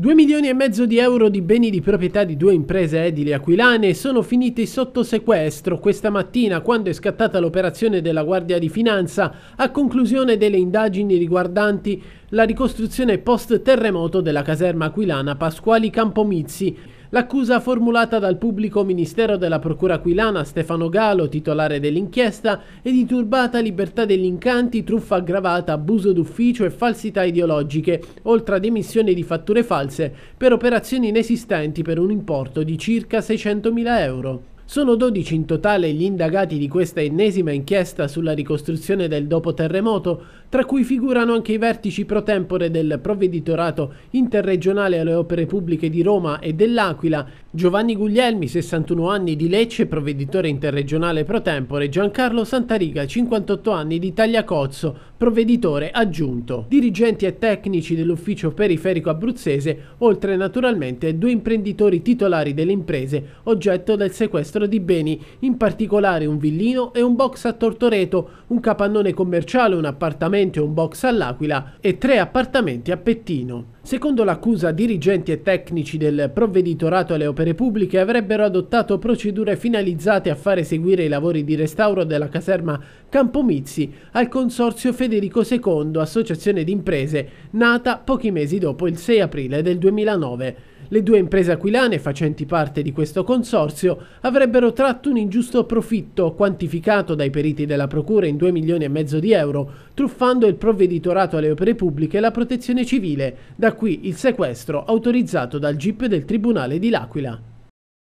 2 milioni e mezzo di euro di beni di proprietà di due imprese edili aquilane sono finiti sotto sequestro questa mattina quando è scattata l'operazione della Guardia di Finanza a conclusione delle indagini riguardanti la ricostruzione post terremoto della caserma aquilana Pasquali Campomizzi L'accusa formulata dal pubblico ministero della procura aquilana Stefano Galo, titolare dell'inchiesta, è di turbata libertà degli incanti, truffa aggravata, abuso d'ufficio e falsità ideologiche, oltre ad emissione di fatture false per operazioni inesistenti per un importo di circa 600.000 euro. Sono 12 in totale gli indagati di questa ennesima inchiesta sulla ricostruzione del dopo terremoto, tra cui figurano anche i vertici pro tempore del provveditorato interregionale alle opere pubbliche di Roma e dell'Aquila Giovanni Guglielmi, 61 anni di Lecce, provveditore interregionale pro tempore, Giancarlo Santariga, 58 anni di Tagliacozzo, provveditore aggiunto. Dirigenti e tecnici dell'ufficio periferico abruzzese, oltre naturalmente due imprenditori titolari delle imprese oggetto del sequestro di beni, in particolare un villino e un box a Tortoreto, un capannone commerciale, un appartamento e un box all'Aquila e tre appartamenti a Pettino. Secondo l'accusa, dirigenti e tecnici del provveditorato alle operazioni opere pubbliche avrebbero adottato procedure finalizzate a fare seguire i lavori di restauro della caserma Campomizzi al consorzio Federico II, associazione di imprese, nata pochi mesi dopo il 6 aprile del 2009. Le due imprese aquilane facenti parte di questo consorzio avrebbero tratto un ingiusto profitto quantificato dai periti della Procura in 2 milioni e mezzo di euro, truffando il provveditorato alle opere pubbliche e la protezione civile, da qui il sequestro autorizzato dal GIP del Tribunale di L'Aquila.